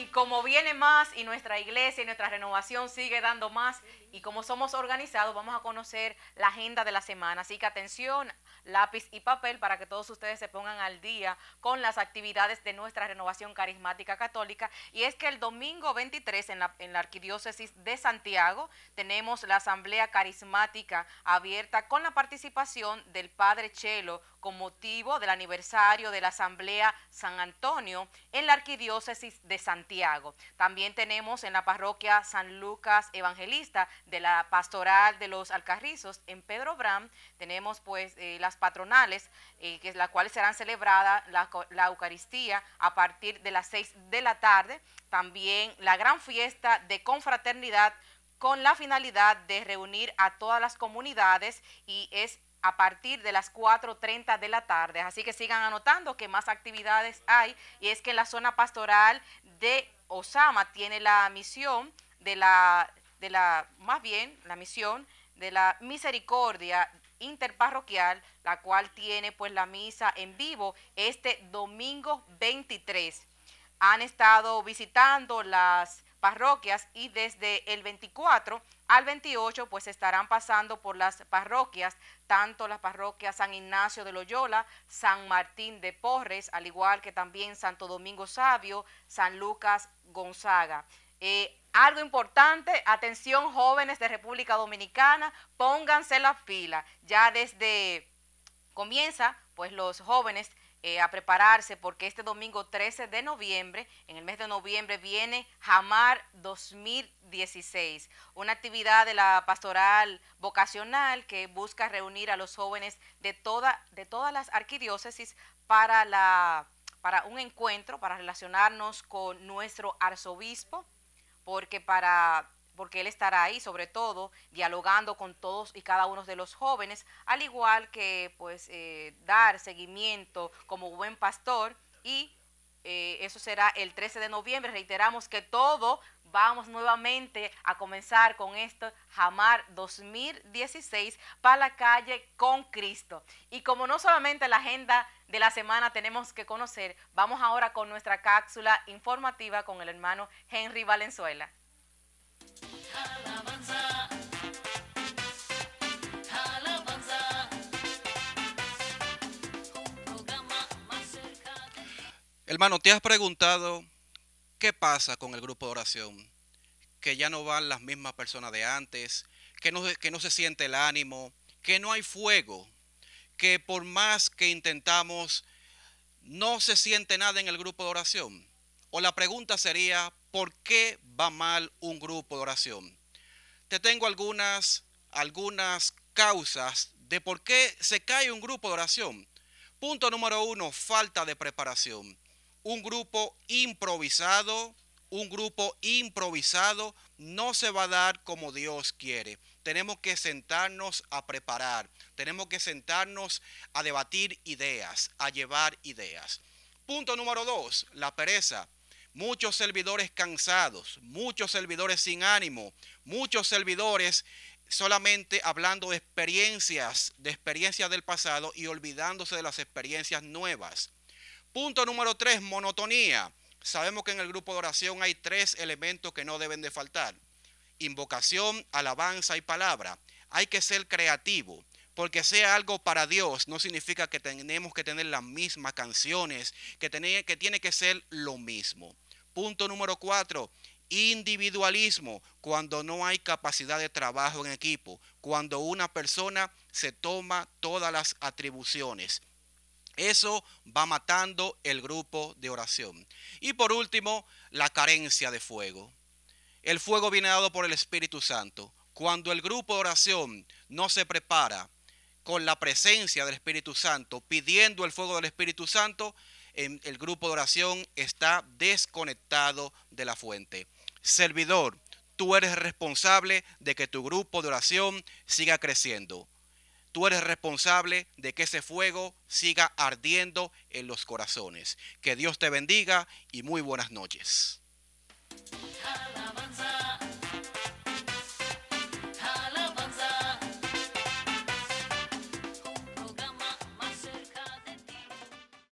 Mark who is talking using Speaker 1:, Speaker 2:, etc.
Speaker 1: Y como viene más y nuestra iglesia y nuestra renovación sigue dando más y como somos organizados, vamos a conocer la agenda de la semana. Así que atención, lápiz y papel para que todos ustedes se pongan al día con las actividades de nuestra renovación carismática católica. Y es que el domingo 23 en la, en la Arquidiócesis de Santiago tenemos la Asamblea Carismática abierta con la participación del Padre Chelo con motivo del aniversario de la Asamblea San Antonio en la Arquidiócesis de Santiago. También tenemos en la parroquia San Lucas Evangelista de la Pastoral de los Alcarrizos en Pedro Bram, tenemos pues eh, las patronales, eh, que, las cuales serán celebradas la, la Eucaristía a partir de las 6 de la tarde. También la gran fiesta de confraternidad con la finalidad de reunir a todas las comunidades y es a partir de las 4.30 de la tarde. Así que sigan anotando que más actividades hay y es que la zona pastoral de Osama tiene la misión de la, de la más bien, la misión de la misericordia interparroquial, la cual tiene pues la misa en vivo este domingo 23. Han estado visitando las parroquias y desde el 24 al 28 pues estarán pasando por las parroquias, tanto las parroquias San Ignacio de Loyola, San Martín de Porres, al igual que también Santo Domingo Sabio, San Lucas Gonzaga. Eh, algo importante, atención jóvenes de República Dominicana, pónganse la fila. Ya desde comienza, pues los jóvenes eh, a prepararse porque este domingo 13 de noviembre, en el mes de noviembre, viene Jamar 2016, una actividad de la pastoral vocacional que busca reunir a los jóvenes de, toda, de todas las arquidiócesis para, la, para un encuentro, para relacionarnos con nuestro arzobispo, porque para porque él estará ahí sobre todo dialogando con todos y cada uno de los jóvenes, al igual que pues eh, dar seguimiento como buen pastor y eh, eso será el 13 de noviembre. Reiteramos que todo vamos nuevamente a comenzar con esto Jamar 2016 para la calle con Cristo. Y como no solamente la agenda de la semana tenemos que conocer, vamos ahora con nuestra cápsula informativa con el hermano Henry Valenzuela.
Speaker 2: Hermano, ¿te has preguntado qué pasa con el grupo de oración? Que ya no van las mismas personas de antes, que no, que no se siente el ánimo, que no hay fuego, que por más que intentamos, no se siente nada en el grupo de oración. O la pregunta sería, por qué va mal un grupo de oración. Te tengo algunas, algunas causas de por qué se cae un grupo de oración. Punto número uno, falta de preparación. Un grupo improvisado, un grupo improvisado no se va a dar como Dios quiere. Tenemos que sentarnos a preparar, tenemos que sentarnos a debatir ideas, a llevar ideas. Punto número dos, la pereza muchos servidores cansados, muchos servidores sin ánimo, muchos servidores solamente hablando de experiencias, de experiencias del pasado y olvidándose de las experiencias nuevas. Punto número tres, monotonía. Sabemos que en el grupo de oración hay tres elementos que no deben de faltar. Invocación, alabanza y palabra. Hay que ser creativo. Porque sea algo para Dios no significa que tenemos que tener las mismas canciones, que, tiene que, ser lo mismo. Punto número cuatro, individualismo, cuando no hay capacidad de trabajo en equipo, cuando una persona se toma todas las atribuciones. Eso va matando el grupo de oración. Y por último, la carencia de fuego. El fuego viene dado por el Espíritu Santo. Cuando el grupo de oración no se prepara, con la presencia del Espíritu Santo, pidiendo el fuego del Espíritu Santo, el grupo de oración está desconectado de la fuente. Servidor, tú eres responsable de que tu grupo de oración siga creciendo. Tú eres responsable de que ese fuego siga ardiendo en los corazones. Que Dios te bendiga y muy buenas noches.